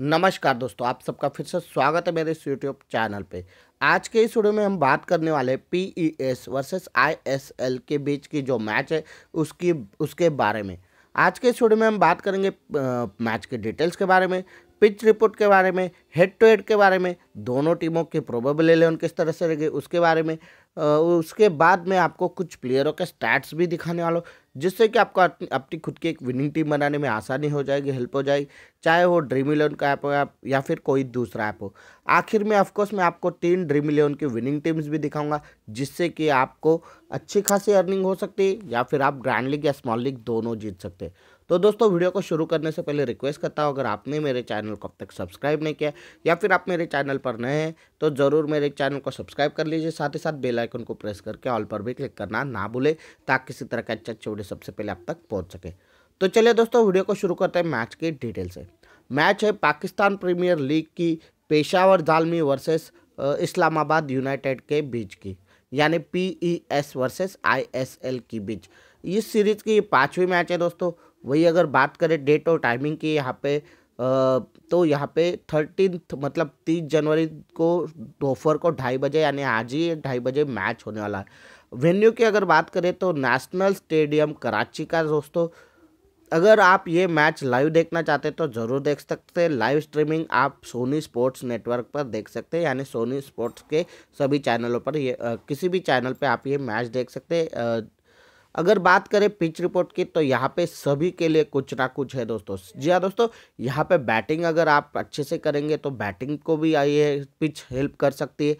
नमस्कार दोस्तों आप सबका फिर से स्वागत है मेरे इस यूट्यूब चैनल पे आज के इस वीडियो में हम बात करने वाले P E S versus I S L के बीच की जो मैच है उसकी उसके बारे में आज के इस वीडियो में हम बात करेंगे मैच के डिटेल्स के बारे में पिच रिपोर्ट के बारे में हेड टू हेड के बारे में दोनों टीमों के प्रोबेबल एलेवन किस तरह से रहेगी उसके बारे में उसके बाद में आपको कुछ प्लेयरों के स्टैट्स भी दिखाने वाला हूँ जिससे कि आपको अपनी खुद की एक विनिंग टीम बनाने में आसानी हो जाएगी हेल्प हो जाएगी चाहे वो ड्रीम इलेवन का ऐप हो या फिर कोई दूसरा ऐप हो आखिर में ऑफकोर्स मैं आपको तीन ड्रीम इलेवन की विनिंग टीम्स भी दिखाऊंगा जिससे कि आपको अच्छी खासी अर्निंग हो सकती है या फिर आप ग्रैंड लीग या स्मॉल लीग दोनों जीत सकते हैं तो दोस्तों वीडियो को शुरू करने से पहले रिक्वेस्ट करता हूँ अगर आपने मेरे चैनल को अब तक सब्सक्राइब नहीं किया या फिर आप मेरे चैनल पर नए हैं तो ज़रूर मेरे चैनल को सब्सक्राइब कर लीजिए साथ ही साथ बेल आइकन को प्रेस करके ऑल पर भी क्लिक करना ना भूले ताकि किसी तरह के अच्छे अच्छे वीडियो सबसे पहले आप तक पहुँच सके तो चलिए दोस्तों वीडियो को शुरू करते हैं मैच की डिटेल से मैच है पाकिस्तान प्रीमियर लीग की पेशावर जालमी वर्सेस इस्लामाबाद यूनाइटेड के बीच की यानी P E S versus I S L की बीच इस सीरीज की पांचवी मैच है दोस्तों वही अगर बात करें डेट और टाइमिंग की यहाँ पे तो यहाँ पे थर्टीन मतलब तीस जनवरी को दोपहर को ढाई बजे यानी आज ही ढाई बजे मैच होने वाला है वेन्यू की अगर बात करें तो नेशनल स्टेडियम कराची का दोस्तों अगर आप ये मैच लाइव देखना चाहते हैं तो ज़रूर देख सकते हैं लाइव स्ट्रीमिंग आप सोनी स्पोर्ट्स नेटवर्क पर देख सकते हैं यानी सोनी स्पोर्ट्स के सभी चैनलों पर ये किसी भी चैनल पे आप ये मैच देख सकते हैं अगर बात करें पिच रिपोर्ट की तो यहाँ पे सभी के लिए कुछ ना कुछ है दोस्तों जी हाँ दोस्तों यहाँ पे बैटिंग अगर आप अच्छे से करेंगे तो बैटिंग को भी है पिच हेल्प कर सकती है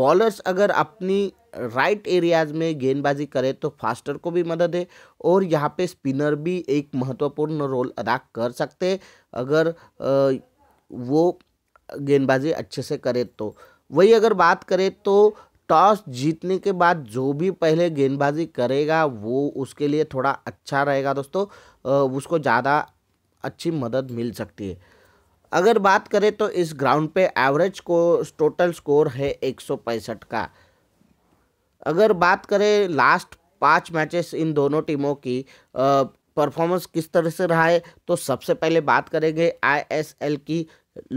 बॉलर्स अगर अपनी राइट एरियाज में गेंदबाजी करें तो फास्टर को भी मदद है और यहाँ पे स्पिनर भी एक महत्वपूर्ण रोल अदा कर सकते अगर वो गेंदबाजी अच्छे से करे तो वही अगर बात करें तो टॉस जीतने के बाद जो भी पहले गेंदबाजी करेगा वो उसके लिए थोड़ा अच्छा रहेगा दोस्तों उसको ज़्यादा अच्छी मदद मिल सकती है अगर बात करें तो इस ग्राउंड पे एवरेज को टोटल स्कोर है एक का अगर बात करें लास्ट पाँच मैचेस इन दोनों टीमों की परफॉर्मेंस किस तरह से रहा है तो सबसे पहले बात करेंगे आईएसएल की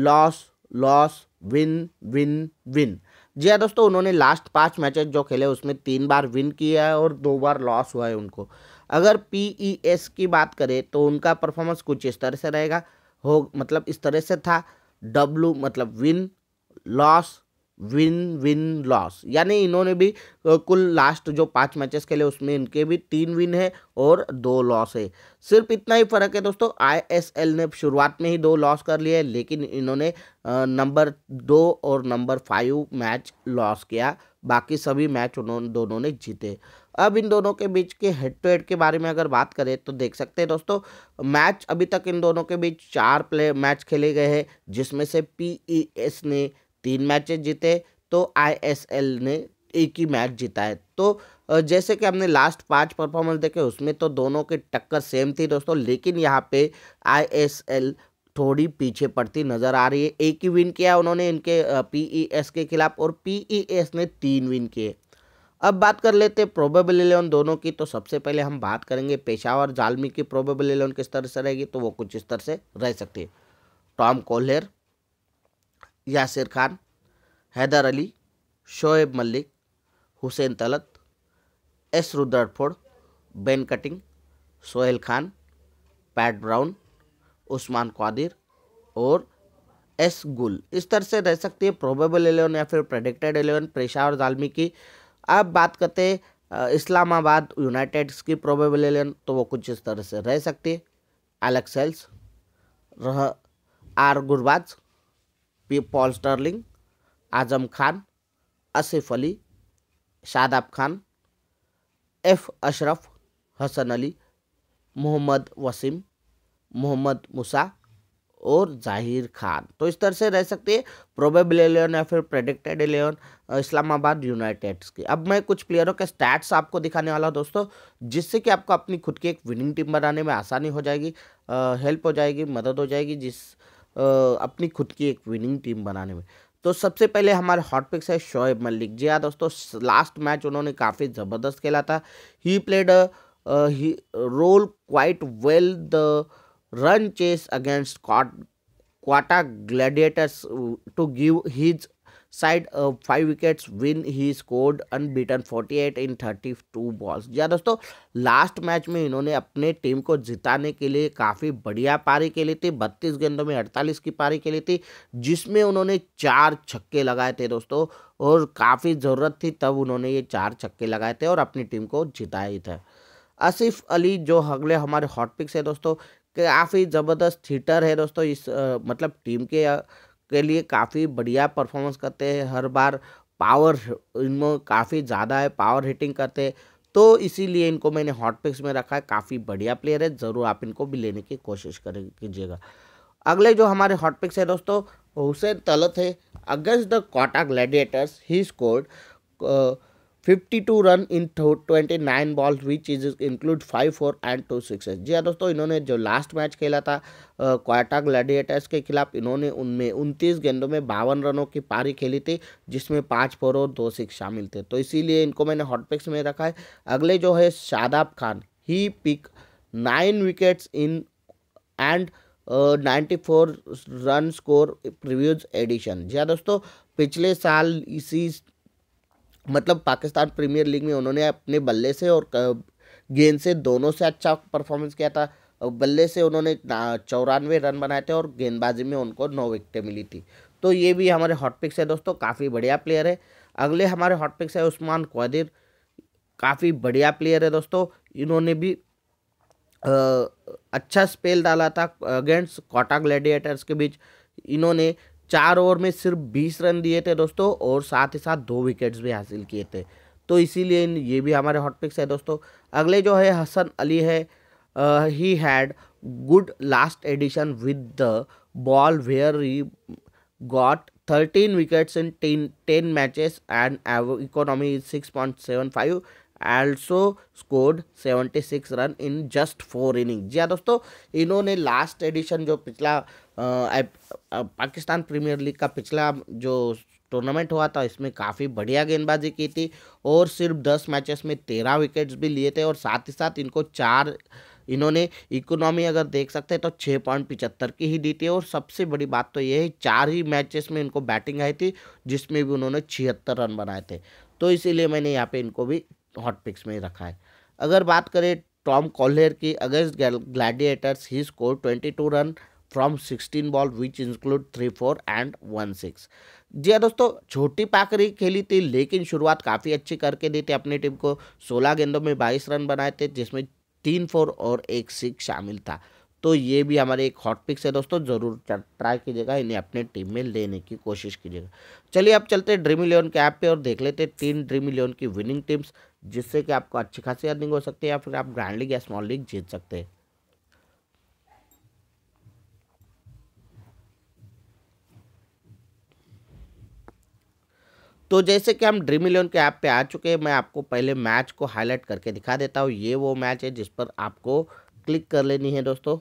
loss loss win win win जी हाँ दोस्तों उन्होंने लास्ट पाँच मैचेस जो खेले उसमें तीन बार विन किया है और दो बार लॉस हुआ है उनको अगर पीईएस e की बात करें तो उनका परफॉर्मेंस कुछ इस तरह से रहेगा हो मतलब इस तरह से था डब्लू मतलब win loss win win loss यानी इन्होंने भी कुल लास्ट जो पांच मैचेस खेले उसमें इनके भी तीन विन है और दो लॉस है सिर्फ इतना ही फर्क है दोस्तों आईएसएल ने शुरुआत में ही दो लॉस कर लिए लेकिन इन्होंने नंबर दो और नंबर फाइव मैच लॉस किया बाकी सभी मैच उन्होंने दोनों ने जीते अब इन दोनों के बीच के हेड टू हेड के बारे में अगर बात करें तो देख सकते हैं दोस्तों मैच अभी तक इन दोनों के बीच चार प्ले मैच खेले गए हैं जिसमें से पीईएस e ने तीन मैचेस जीते तो आईएसएल ने एक ही मैच जीता है तो जैसे कि हमने लास्ट पांच परफॉर्मेंस देखे उसमें तो दोनों की टक्कर सेम थी दोस्तों लेकिन यहाँ पे आईएसएल थोड़ी पीछे पड़ती नज़र आ रही है एक ही विन किया उन्होंने इनके पीईएस e के खिलाफ और पीईएस e ने तीन विन किए अब बात कर लेते प्रोबेबल इलेवन दोनों की तो सबसे पहले हम बात करेंगे पेशावर जालमी की प्रोबेबल इलेवन किस तरह से रहेगी तो वो कुछ इस तरह से रह सकती है Tom Kohler Yasir Khan Haider Ali Shoaib Malik Hussain Talat S Rutherford Ben Cutting Sohail Khan Pat Brown Usman Qadir और एस गुल इस तरह से रह सकती है प्रोबेबल एलेवन या फिर प्रेडिक्टेड एलेवन पेशा और जालमी की अब बात करते इस्लामाबाद यूनाइटेड्स की प्रोबेबल एलेवन तो वो कुछ इस तरह से रह सकती है एलेक्सेल्स रह R Gurbaz P Paul Stirling Azam Khan Asif Ali Shadab Khan F Ashraf Hasan Ali Mohammad Wasim Mohammad Musa और जाहिर खान तो इस तरह से रह सकती है प्रोबेबल एलेवन या फिर प्रेडिक्टेड एलेवन इस्लामाबाद यूनाइटेड्स की अब मैं कुछ प्लेयरों के स्टैट्स आपको दिखाने वाला हूँ दोस्तों जिससे कि आपको अपनी खुद की एक विनिंग टीम बनाने में आसानी हो जाएगी हेल्प हो जाएगी मदद हो जाएगी जिस अपनी खुद की एक विनिंग टीम बनाने में तो सबसे पहले हमारे हॉट पिक्स है शोएब मलिक जी हाँ दोस्तों लास्ट मैच उन्होंने काफ़ी ज़बरदस्त खेला था he played he role quite well the run chase against Quetta Gladiators to give his side five wickets win he scored unbeaten 48 in 32 balls जी दोस्तों लास्ट मैच में इन्होंने अपने टीम को जिताने के लिए काफ़ी बढ़िया पारी खेली थी बत्तीस गेंदों में अड़तालीस की पारी खेली थी जिसमें उन्होंने चार छक्के लगाए थे दोस्तों और काफ़ी ज़रूरत थी तब उन्होंने ये चार छक्के लगाए थे और अपनी टीम को जिताया था आसिफ अली जो अगले हमारे हॉटपिक्स है दोस्तों काफ़ी ज़बरदस्त थीटर है दोस्तों इस आ, मतलब टीम के के लिए काफ़ी बढ़िया परफॉर्मेंस करते हैं हर बार पावर इनमें काफ़ी ज़्यादा है पावर हिटिंग करते हैं तो इसीलिए इनको मैंने हॉट पिक्स में रखा है काफ़ी बढ़िया प्लेयर है ज़रूर आप इनको भी लेने की कोशिश करें कीजिएगा अगले जो हमारे हॉट पिक्स है दोस्तों हुसैन तलत है against the Quetta Gladiators he scored fifty run in nine ball which is include five four and two sixes जी हाँ दोस्तों इन्होंने जो लास्ट मैच खेला था क्वाटा ग्लैडिएटर्स के खिलाफ इन्होंने उनमें उनतीस गेंदों में बावन रनों की पारी खेली थी जिसमें पाँच फोर और दो सिक्स शामिल थे तो इसीलिए इनको मैंने हॉटपिक्स में रखा है अगले जो है Shadab Khan he pick nine wickets in and ninety four run score previous edition जी हाँ दोस्तों पिछले साल इसी मतलब पाकिस्तान प्रीमियर लीग में उन्होंने अपने बल्ले से और गेंद से दोनों से अच्छा परफॉर्मेंस किया था बल्ले से उन्होंने चौरानवे रन बनाए थे और गेंदबाजी में उनको नौ विकटें मिली थी तो ये भी हमारे हॉटपिक्स है दोस्तों काफ़ी बढ़िया प्लेयर है अगले हमारे हॉटपिक्स है उस्मान क्वादिर काफ़ी बढ़िया प्लेयर है दोस्तों इन्होंने भी आ, अच्छा स्पेल डाला था अगेंस्ट कोटा ग्लैडिएटर्स के बीच इन्होंने चार ओवर में सिर्फ बीस रन दिए थे दोस्तों और साथ ही साथ दो विकेट्स भी हासिल किए थे तो इसीलिए ये भी हमारे हॉट पिक्स है दोस्तों अगले जो है हसन अली है he had good last edition with the ball where he got thirteen wickets in ten ten matches and economy is six point seven five also scored seventy six run in just four inning जी हाँ दोस्तों इन्होंने last addition जो पिछला Pakistan Premier league का पिछला जो tournament हुआ था इसमें काफ़ी बढ़िया गेंदबाजी की थी और सिर्फ दस मैचेस में तेरह विकेट्स भी लिए थे और साथ ही साथ इनको चार इन्होंने इकोनॉमी अगर देख सकते हैं तो छः पॉइंट पिचहत्तर की ही दी थी और सबसे बड़ी बात तो ये है चार ही मैचेस में इनको बैटिंग आई थी जिसमें भी उन्होंने छिहत्तर रन बनाए थे तो इसीलिए मैंने यहाँ पे इनको भी हॉट पिक्स में रखा है अगर बात करें टॉम कॉलर की against Gladiators he score twenty two run from 16 ball which include three four and one six जी हाँ दोस्तों छोटी पाकरी खेली थी लेकिन शुरुआत काफ़ी अच्छी करके दी थी अपनी टीम को 16 गेंदों में 22 रन बनाए थे जिसमें तीन फोर और एक सिक्स शामिल था तो ये भी हमारे एक हॉट पिक्स है दोस्तों ज़रूर ट्राई कीजिएगा इन्हें अपने टीम में लेने की कोशिश कीजिएगा चलिए अब चलते हैं ड्रीम इलेवन के ऐप पे और देख लेते हैं तीन ड्रीम इलेवन की विनिंग टीम्स जिससे कि आपको अच्छी खासी अर्निंग हो सकती है या फिर आप ग्रैंड लीग या स्मॉल लीग जीत सकते हैं तो जैसे कि हम ड्रीम इलेवन के ऐप पे आ चुके हैं मैं आपको पहले मैच को हाईलाइट करके दिखा देता हूँ ये वो मैच है जिस पर आपको क्लिक कर लेनी है दोस्तों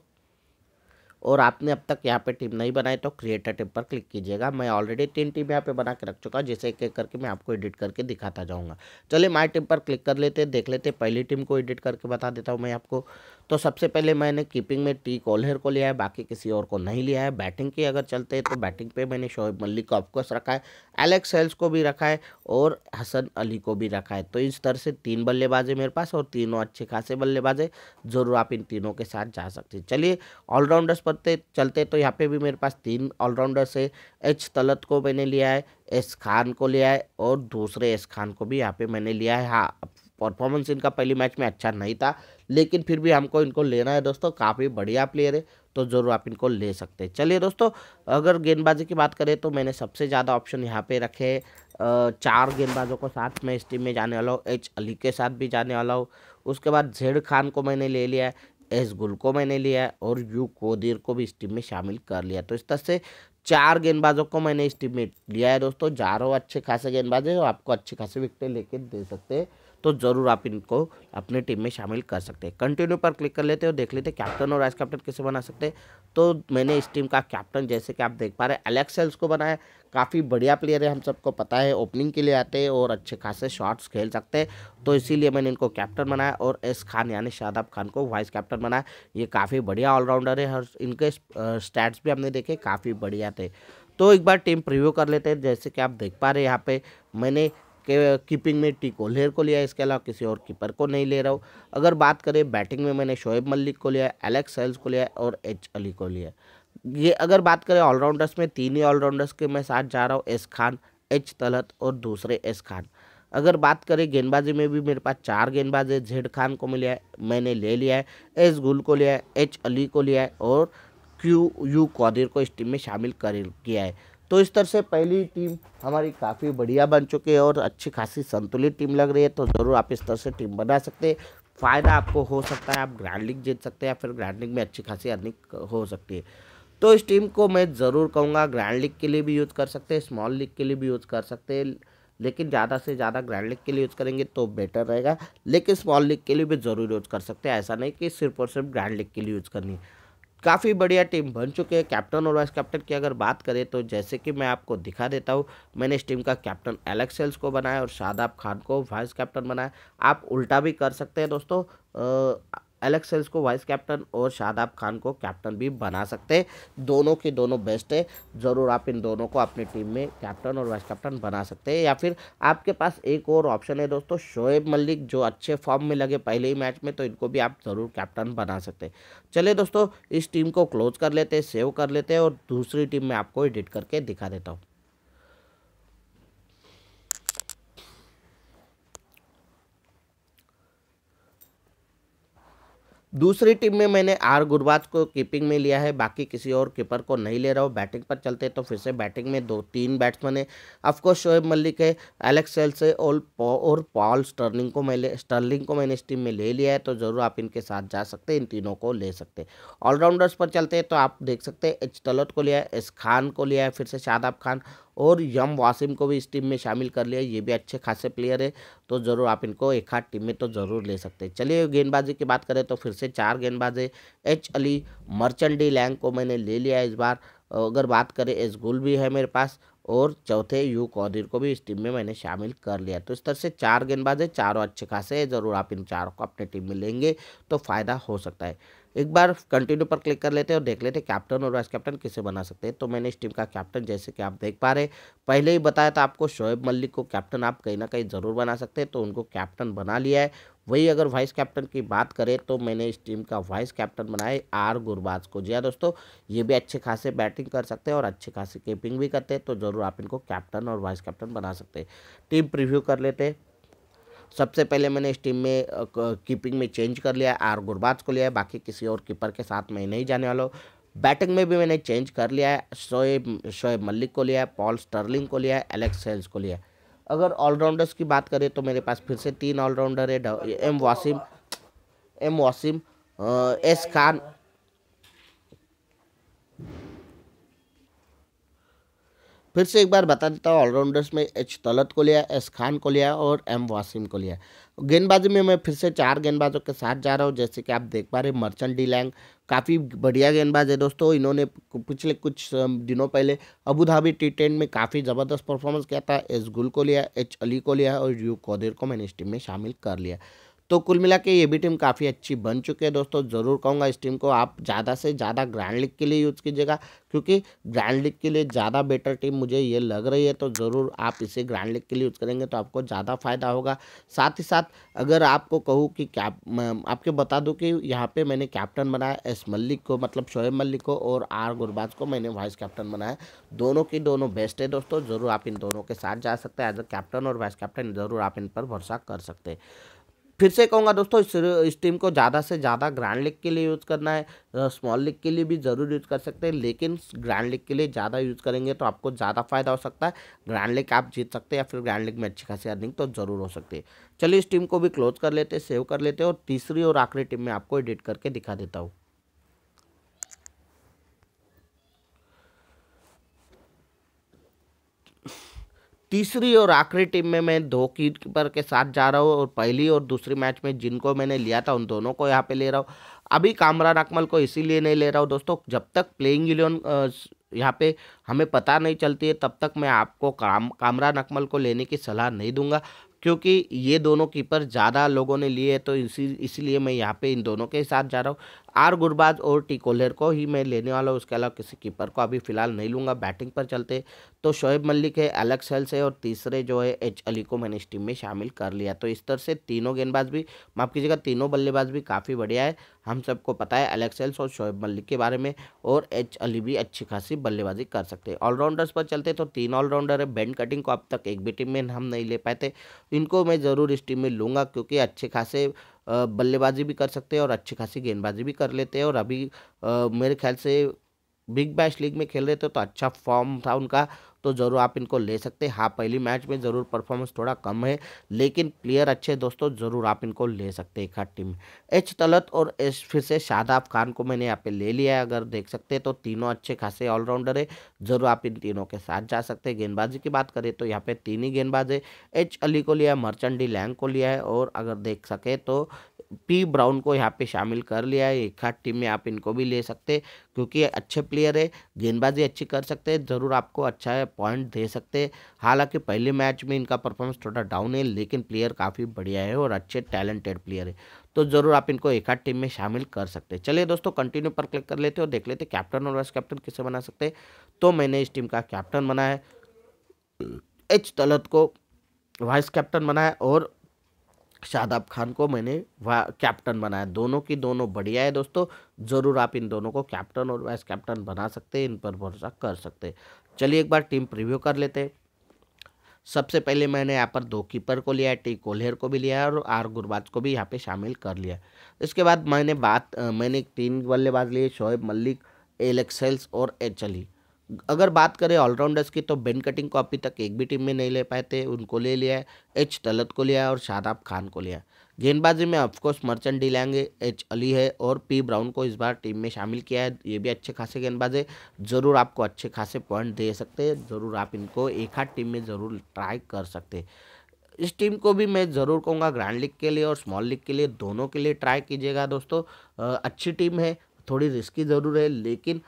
और आपने अब तक यहाँ पे टीम नहीं बनाई तो क्रिएटर टिप पर क्लिक कीजिएगा मैं ऑलरेडी तीन टीम यहाँ पे बना के रख चुका हूँ जिसे एक एक करके मैं आपको एडिट करके दिखाता जाऊँगा चलिए माई टीम पर क्लिक कर लेते देख लेते पहली टीम को एडिट करके बता देता हूँ मैं आपको तो सबसे पहले मैंने कीपिंग में टी कोल्हर को लिया है बाकी किसी और को नहीं लिया है बैटिंग की अगर चलते हैं तो बैटिंग पर मैंने शोएब मल्लिक को ऑफकोर्स रखा है एलेक्स हेल्स को भी रखा है और हसन अली को भी रखा है तो इस तरह से तीन बल्लेबाजे मेरे पास और तीनों अच्छे खासे बल्लेबाजे ज़रूर आप इन तीनों के साथ जा सकते हैं चलिए ऑलराउंडर्स पर करते चलते तो यहाँ पे भी मेरे पास तीन ऑलराउंडर्स है एच तलत को मैंने लिया है एस खान को लिया है और दूसरे एस खान को भी यहाँ पे मैंने लिया है हाँ परफॉर्मेंस इनका पहली मैच में अच्छा नहीं था लेकिन फिर भी हमको इनको लेना है दोस्तों काफ़ी बढ़िया प्लेयर है तो ज़रूर आप इनको ले सकते हैं चलिए दोस्तों अगर गेंदबाजी की बात करें तो मैंने सबसे ज़्यादा ऑप्शन यहाँ पे रखे चार गेंदबाजों को साथ में इस टीम में जाने वाला हूँ एच अली के साथ भी जाने वाला हूँ उसके बाद जेड खान को मैंने ले लिया है एस गुल को मैंने लिया और यू कोदिर को भी इस टीम में शामिल कर लिया तो इस तरह से चार गेंदबाजों को मैंने इस टीम में लिया है दोस्तों चारों अच्छे खासे गेंदबाज है और आपको अच्छे खासे विकटें लेके दे सकते हैं तो ज़रूर आप इनको अपनी टीम में शामिल कर सकते हैं कंटिन्यू पर क्लिक कर लेते हैं और देख लेते हैं कैप्टन और वाइस कैप्टन कैसे बना सकते हैं तो मैंने इस टीम का कैप्टन जैसे कि आप देख पा रहे हैं एलेक्सेल्स को बनाया काफ़ी बढ़िया प्लेयर है हम सबको पता है ओपनिंग के लिए आते हैं और अच्छे खासे शॉट्स खेल सकते हैं तो इसीलिए मैंने इनको कैप्टन बनाया और एस खान यानी शादाब खान को वाइस कैप्टन बनाया ये काफ़ी बढ़िया ऑलराउंडर है और इनके स्टैट्स भी हमने देखे काफ़ी बढ़िया थे तो एक बार टीम प्रिव्यू कर लेते हैं जैसे कि आप देख पा रहे हैं यहाँ पे मैंने के कीपिंग में टी कोल्हेर को लिया इसके अलावा किसी और कीपर को नहीं ले रहा हूँ अगर बात करें बैटिंग में मैंने शोएब मलिक को लिया एलेक्स सेल्स को लिया और एच अली को लिया ये अगर बात करें ऑलराउंडर्स में तीन ही ऑलराउंडर्स के मैं साथ जा रहा हूँ एस खान एच तलत और दूसरे एस खान अगर बात करें गेंदबाजी में भी मेरे पास चार गेंदबाज है जेड खान को मिला है मैंने ले लिया है एस गुल को लिया है एच अली को लिया है और क्यू यू कौदिर को इस टीम में शामिल कर किया है तो इस तरह से पहली टीम हमारी काफ़ी बढ़िया बन चुकी है और अच्छी खासी संतुलित टीम लग रही है तो ज़रूर आप इस तरह से टीम बना सकते हैं फ़ायदा आपको हो सकता है आप ग्रैंड लीग जीत सकते हैं या फिर ग्रैंड लीग में अच्छी खासी अर्निंग हो सकती है तो इस टीम को मैं ज़रूर कहूँगा ग्रैंड लीग के लिए भी यूज़ कर सकते हैं स्मॉल लीग के लिए भी यूज़ कर सकते हैं लेकिन ज़्यादा से ज़्यादा ग्रैंड लीग के लिए यूज़ करेंगे तो बेटर रहेगा लेकिन स्मॉल लीग के लिए भी ज़रूर यूज़ कर सकते हैं ऐसा नहीं कि सिर्फ और सिर्फ ग्रैंड लीग के लिए यूज़ करनी है काफ़ी बढ़िया टीम बन चुके हैं कैप्टन और वाइस कैप्टन की अगर बात करें तो जैसे कि मैं आपको दिखा देता हूँ मैंने इस टीम का कैप्टन एलेक्स सेल्स को बनाया और शादाब खान को वाइस कैप्टन बनाया आप उल्टा भी कर सकते हैं दोस्तों एलेक्सेल्स को वाइस कैप्टन और शादाब खान को कैप्टन भी बना सकते हैं दोनों के दोनों बेस्ट है ज़रूर आप इन दोनों को अपनी टीम में कैप्टन और वाइस कैप्टन बना सकते हैं या फिर आपके पास एक और ऑप्शन है दोस्तों शोएब मलिक जो अच्छे फॉर्म में लगे पहले ही मैच में तो इनको भी आप ज़रूर कैप्टन बना सकते हैं चलिए दोस्तों इस टीम को क्लोज कर लेते हैं सेव कर लेते हैं और दूसरी टीम में आपको एडिट करके दिखा देता हूँ दूसरी टीम में मैंने आर गुरबाज को कीपिंग में लिया है बाकी किसी और कीपर को नहीं ले रहा हूँ बैटिंग पर चलते तो फिर से बैटिंग में दो तीन बैट्समैन है अफकोर्स शोएब मलिक है एलेक्स सेल्स है और पौ, और पॉल स्टर्लिंग को मैं स्टर्लिंग को मैंने इस टीम में ले लिया है तो ज़रूर आप इनके साथ जा सकते हैं इन तीनों को ले सकते ऑलराउंडर्स पर चलते हैं तो आप देख सकते हैं एच तलत को लिया है एस खान को लिया है फिर से शादाब खान और यम वासिम को भी इस टीम में शामिल कर लिया ये भी अच्छे खासे प्लेयर है तो ज़रूर आप इनको एक हाथ टीम में तो ज़रूर ले सकते हैं चलिए गेंदबाजी की बात करें तो फिर से चार गेंदबाज है एच अली मर्चेंडी लैंग को मैंने ले लिया इस बार अगर बात करें एस गुल भी है मेरे पास और चौथे यू कौदिर को भी इस टीम में मैंने शामिल कर लिया तो इस तरह से चार गेंदबाज है चारों अच्छे खासे हैं ज़रूर आप इन चारों को अपने टीम में लेंगे तो फ़ायदा हो सकता है एक बार कंटिन्यू पर क्लिक कर लेते हैं और देख लेते हैं कैप्टन और वाइस कैप्टन किसे बना सकते हैं तो मैंने इस टीम का कैप्टन जैसे कि आप देख पा रहे पहले ही बताया था आपको शोएब मलिक को कैप्टन आप कहीं ना कहीं ज़रूर बना सकते हैं तो उनको कैप्टन बना लिया है वही अगर वाइस कैप्टन की बात करें तो मैंने इस टीम का वाइस कैप्टन बनाया आर गुरबाज को जी हाँ दोस्तों ये भी अच्छे खासे बैटिंग कर सकते हैं और अच्छे खासे कीपिंग भी करते हैं तो ज़रूर आप इनको कैप्टन और वाइस कैप्टन बना सकते हैं टीम प्रिव्यू कर लेते हैं सबसे पहले मैंने इस टीम में कीपिंग में चेंज कर लिया आर गुरबाज को लिया है बाकी किसी और कीपर के साथ मैं नहीं जाने वाला हूँ बैटिंग में भी मैंने चेंज कर लिया है शोएब शोएब मलिक को लिया है पॉल स्टर्लिंग को लिया है एलेक्स सेल्स को लिया है अगर ऑलराउंडर्स की बात करें तो मेरे पास फिर से तीन ऑलराउंडर है M Waseem M Waseem S Khan फिर से एक बार बता देता हूँ ऑलराउंडर्स में एच तलत को लिया एस खान को लिया और एम वासिम को लिया गेंदबाजी में मैं फिर से चार गेंदबाजों के साथ जा रहा हूँ जैसे कि आप देख पा रहे मर्चेंट लैंग काफ़ी बढ़िया गेंदबाज है दोस्तों इन्होंने पिछले कुछ दिनों पहले अबू धाबी टी टेन में काफ़ी ज़बरदस्त परफॉर्मेंस किया था एस गुल को लिया एच अली को लिया और यू कौदिर को मैंने इस टीम में शामिल कर लिया तो कुल मिला के ये भी टीम काफ़ी अच्छी बन चुकी है दोस्तों ज़रूर कहूँगा इस टीम को आप ज़्यादा से ज़्यादा ग्रैंड लीग के लिए यूज़ कीजिएगा क्योंकि ग्रैंड लीग के लिए ज़्यादा बेटर टीम मुझे ये लग रही है तो ज़रूर आप इसे ग्रैंड लीग के लिए यूज़ करेंगे तो आपको ज़्यादा फ़ायदा होगा साथ ही साथ अगर आपको कहूँ कि क्या आपके बता दूँ कि यहाँ पर मैंने कैप्टन बनाया एस मल्लिक को मतलब शोएब मल्लिक को और आर गुरबाज को मैंने वाइस कैप्टन बनाया दोनों की दोनों बेस्ट है दोस्तों ज़रूर आप इन दोनों के साथ जा सकते हैं एज अ कैप्टन और वाइस कैप्टन ज़रूर आप इन पर भरोसा कर सकते हैं फिर से कहूँगा दोस्तों इस इस टीम को ज़्यादा से ज़्यादा ग्रैंड लिक के लिए यूज़ करना है स्मॉल लिक के लिए भी ज़रूर यूज़ कर सकते हैं लेकिन ग्रैंड लिग के लिए ज़्यादा यूज़ करेंगे तो आपको ज़्यादा फायदा हो सकता है ग्रैंड लिक आप जीत सकते हैं या फिर ग्रैंड लिग में अच्छी खासी अर्निंग तो ज़रूर हो सकती है चलिए इस टीम को भी क्लोज कर लेते सेव कर लेते और तीसरी और आखिरी टीम में आपको एडिट करके दिखा देता हूँ तीसरी और आखिरी टीम में मैं दो कीपर के साथ जा रहा हूँ और पहली और दूसरी मैच में जिनको मैंने लिया था उन दोनों को यहाँ पे ले रहा हूँ अभी कामरान अकमल को इसीलिए नहीं ले रहा हूँ दोस्तों जब तक प्लेइंग इलेवन यहाँ पे हमें पता नहीं चलती है तब तक मैं आपको काम कामरान अकमल को लेने की सलाह नहीं दूंगा क्योंकि ये दोनों कीपर ज़्यादा लोगों ने लिए तो इसी इसलिए मैं यहाँ पे इन दोनों के साथ जा रहा हूँ आर गुरबाज और टिकोलेर को ही मैं लेने वाला हूँ उसके अलावा किसी कीपर को अभी फ़िलहाल नहीं लूँगा बैटिंग पर चलते तो शोएब मलिक है अलग सेल से और तीसरे जो है एच अली को मैंने इस टीम में शामिल कर लिया तो इस तरह से तीनों गेंदबाज भी माफ़ कीजिएगा तीनों बल्लेबाज भी काफ़ी बढ़िया है हम सबको पता है एल्स और शोएब मलिक के बारे में और एच अली भी अच्छी खासी बल्लेबाजी कर सकते हैं ऑलराउंडर्स पर चलते तो तीन ऑलराउंडर है बैंड कटिंग को अब तक एक भी टीम में हम नहीं ले पाए थे इनको मैं ज़रूर इस टीम में लूँगा क्योंकि अच्छे खासे बल्लेबाजी भी कर सकते हैं और अच्छी खासी गेंदबाजी भी कर लेते हैं और अभी मेरे ख्याल से बिग बैश लीग में खेल रहे थे तो अच्छा फॉर्म था उनका तो ज़रूर आप इनको ले सकते हैं हाँ पहली मैच में ज़रूर परफॉर्मेंस थोड़ा कम है लेकिन प्लेयर अच्छे दोस्तों ज़रूर आप इनको ले सकते हैं एक टीम एच तलत और एच फिर से शादाब खान को मैंने यहाँ पे ले लिया है अगर देख सकते हैं तो तीनों अच्छे खासे ऑलराउंडर है ज़रूर आप इन तीनों के साथ जा सकते हैं गेंदबाजी की बात करें तो यहाँ पे तीन ही गेंदबाज है एच अली को लिया मर्चेंडी लैंग को लिया है और अगर देख सके तो पी ब्राउन को यहाँ पे शामिल कर लिया है एक आध टीम में आप इनको भी ले सकते क्योंकि अच्छे प्लेयर है गेंदबाजी अच्छी कर सकते हैं ज़रूर आपको अच्छा पॉइंट दे सकते हैं हालांकि पहले मैच में इनका परफॉर्मेंस थोड़ा डाउन है लेकिन प्लेयर काफ़ी बढ़िया है और अच्छे टैलेंटेड प्लेयर है तो ज़रूर आप इनको एक आध टीम में शामिल कर सकते हैं चलिए दोस्तों कंटिन्यू पर क्लिक कर लेते और देख लेते कैप्टन और वाइस कैप्टन किसे बना सकते तो मैंने इस टीम का कैप्टन बनाया है एच तलत को वाइस कैप्टन बनाया और शादाब खान को मैंने कैप्टन बनाया दोनों की दोनों बढ़िया है दोस्तों ज़रूर आप इन दोनों को कैप्टन और वाइस कैप्टन बना सकते हैं इन पर भरोसा कर सकते हैं चलिए एक बार टीम प्रिव्यू कर लेते हैं सबसे पहले मैंने यहाँ पर दो कीपर को लिया टी कोल्हेर को भी लिया और आर गुरबाज को भी यहाँ पे शामिल कर लिया इसके बाद मैंने बात मैंने तीन बल्लेबाज लिए शोएब मलिक एलेक्सेल्स और एचली अगर बात करें ऑलराउंडर्स की तो बेन कटिंग को अभी तक एक भी टीम में नहीं ले पाए थे उनको ले लिया है एच तलत को लिया है और शादाब खान को लिया है गेंदबाजी में of course Merchant de Lange H Ali है और पी ब्राउन को इस बार टीम में शामिल किया है ये भी अच्छे खासे गेंदबाज है ज़रूर आपको अच्छे खासे पॉइंट दे सकते हैं ज़रूर आप इनको एक आध टीम में ज़रूर ट्राई कर सकते इस टीम को भी मैं ज़रूर कहूँगा ग्रैंड लीग के लिए और स्मॉल लीग के लिए दोनों के लिए ट्राई कीजिएगा दोस्तों अच्छी टीम है थोड़ी रिस्की ज़रूर है लेकिन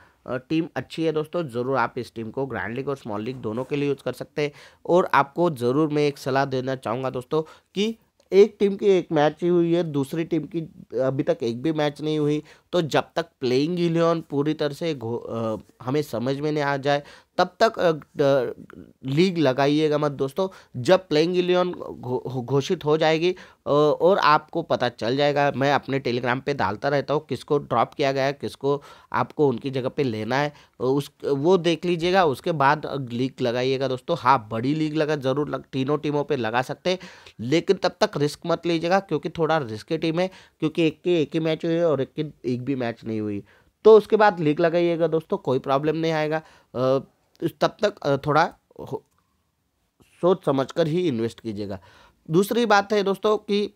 टीम अच्छी है दोस्तों ज़रूर आप इस टीम को ग्रैंड लीग और स्मॉल लीग दोनों के लिए यूज़ कर सकते हैं और आपको ज़रूर मैं एक सलाह देना चाहूँगा दोस्तों कि एक टीम की एक मैच ही हुई है दूसरी टीम की अभी तक एक भी मैच नहीं हुई तो जब तक प्लेइंग इलेवन पूरी तरह से आ, हमें समझ में नहीं आ जाए तब तक लीग लगाइएगा मत दोस्तों जब प्लेइंग इलेवन घोषित हो जाएगी और आपको पता चल जाएगा मैं अपने टेलीग्राम पे डालता रहता हूँ किसको ड्रॉप किया गया है किसको आपको उनकी जगह पे लेना है उस वो देख लीजिएगा उसके बाद लीग लगाइएगा दोस्तों हाँ बड़ी लीग लगा ज़रूर लग तीनों टीमों पर लगा सकते लेकिन तब तक रिस्क मत लीजिएगा क्योंकि थोड़ा रिस्की टीम है क्योंकि एक की एक ही मैच हुई है और एक की एक भी मैच नहीं हुई तो उसके बाद लीग लगाइएगा दोस्तों कोई प्रॉब्लम नहीं आएगा तब तक थोड़ा सोच समझकर ही इन्वेस्ट कीजिएगा दूसरी बात है दोस्तों कि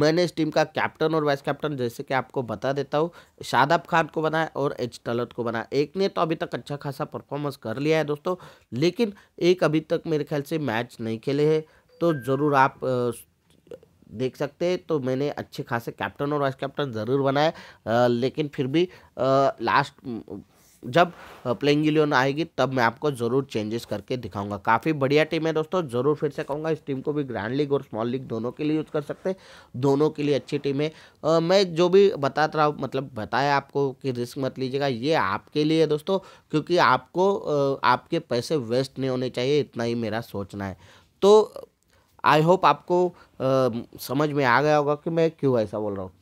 मैंने इस टीम का कैप्टन और वाइस कैप्टन जैसे कि आपको बता देता हूँ शादाब खान को बनाया और एच टलत को बनाया एक ने तो अभी तक अच्छा खासा परफॉर्मेंस कर लिया है दोस्तों लेकिन एक अभी तक मेरे ख्याल से मैच नहीं खेले हैं तो ज़रूर आप देख सकते हैं तो मैंने अच्छे खासे कैप्टन और वाइस कैप्टन ज़रूर बनाए लेकिन फिर भी आ, लास्ट जब प्लेइंग इलेवन आएगी तब मैं आपको ज़रूर चेंजेस करके दिखाऊंगा काफ़ी बढ़िया टीम है दोस्तों ज़रूर फिर से कहूँगा इस टीम को भी ग्रैंड लीग और स्मॉल लीग दोनों के लिए यूज़ कर सकते हैं दोनों के लिए अच्छी टीम है आ, मैं जो भी बताता रहा मतलब बताया आपको कि रिस्क मत लीजिएगा ये आपके लिए दोस्तों क्योंकि आपको आपके पैसे वेस्ट नहीं होने चाहिए इतना ही मेरा सोचना है तो आई होप आपको आ, समझ में आ गया होगा कि मैं क्यों ऐसा बोल रहा हूँ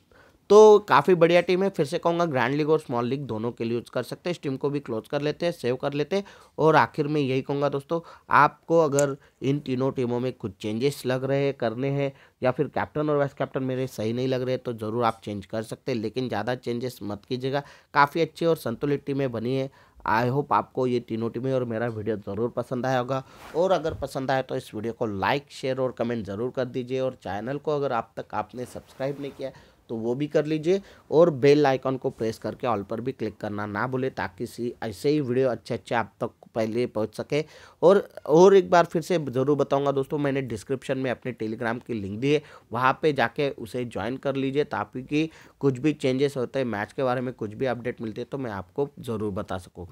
तो काफ़ी बढ़िया टीम है फिर से कहूँगा ग्रैंड लीग और स्मॉल लीग दोनों के लिए यूज़ कर सकते हैं इस टीम को भी क्लोज कर लेते हैं सेव कर लेते हैं और आखिर में यही कहूँगा दोस्तों आपको अगर इन तीनों टीमों में कुछ चेंजेस लग रहे हैं करने हैं या फिर कैप्टन और वाइस कैप्टन मेरे सही नहीं लग रहे तो ज़रूर आप चेंज कर सकते हैं लेकिन ज़्यादा चेंजेस मत कीजिएगा काफ़ी अच्छी और संतुलित टीमें बनी है आई होप आपको ये तीनों टीमें और मेरा वीडियो ज़रूर पसंद आया होगा और अगर पसंद आया तो इस वीडियो को लाइक शेयर और कमेंट ज़रूर कर दीजिए और चैनल को अगर आप तक आपने सब्सक्राइब नहीं किया तो वो भी कर लीजिए और बेल आइकॉन को प्रेस करके ऑल पर भी क्लिक करना ना भूले ताकि सी ऐसे ही वीडियो अच्छे अच्छे आप तक पहले पहुंच सके और और एक बार फिर से ज़रूर बताऊंगा दोस्तों मैंने डिस्क्रिप्शन में अपने टेलीग्राम की लिंक दी है वहाँ पे जाके उसे ज्वाइन कर लीजिए ताकि कि कुछ भी चेंजेस होते हैं मैच के बारे में कुछ भी अपडेट मिलती है तो मैं आपको ज़रूर बता सकूँ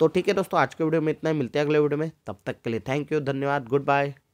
तो ठीक है दोस्तों आज के वीडियो में इतना ही मिलते हैं अगले वीडियो में तब तक के लिए थैंक यू धन्यवाद गुड बाय